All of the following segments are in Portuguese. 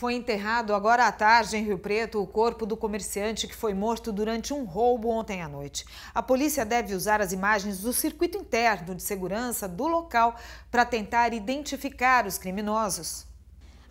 Foi enterrado agora à tarde em Rio Preto o corpo do comerciante que foi morto durante um roubo ontem à noite. A polícia deve usar as imagens do circuito interno de segurança do local para tentar identificar os criminosos.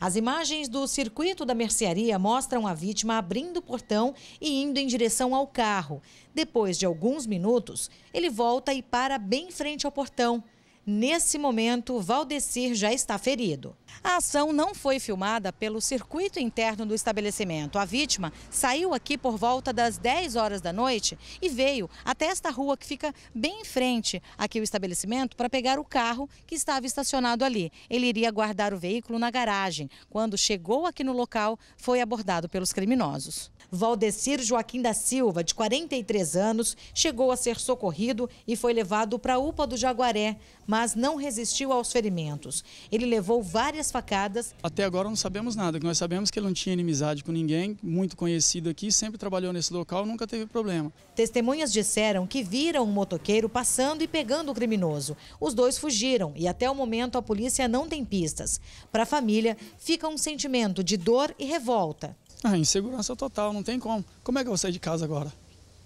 As imagens do circuito da mercearia mostram a vítima abrindo o portão e indo em direção ao carro. Depois de alguns minutos, ele volta e para bem frente ao portão. Nesse momento, Valdecir já está ferido. A ação não foi filmada pelo circuito interno do estabelecimento. A vítima saiu aqui por volta das 10 horas da noite e veio até esta rua que fica bem em frente aqui o estabelecimento para pegar o carro que estava estacionado ali. Ele iria guardar o veículo na garagem. Quando chegou aqui no local, foi abordado pelos criminosos. Valdecir Joaquim da Silva, de 43 anos, chegou a ser socorrido e foi levado para a UPA do Jaguaré. Mas mas não resistiu aos ferimentos. Ele levou várias facadas. Até agora não sabemos nada, nós sabemos que ele não tinha inimizade com ninguém, muito conhecido aqui, sempre trabalhou nesse local, nunca teve problema. Testemunhas disseram que viram um motoqueiro passando e pegando o criminoso. Os dois fugiram e até o momento a polícia não tem pistas. Para a família, fica um sentimento de dor e revolta. Ah, insegurança total, não tem como. Como é que eu vou sair de casa agora?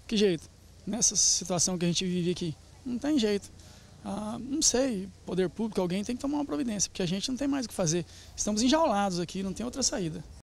Que jeito? Nessa situação que a gente vive aqui, não tem jeito ah, não sei, poder público, alguém tem que tomar uma providência, porque a gente não tem mais o que fazer. Estamos enjaulados aqui, não tem outra saída.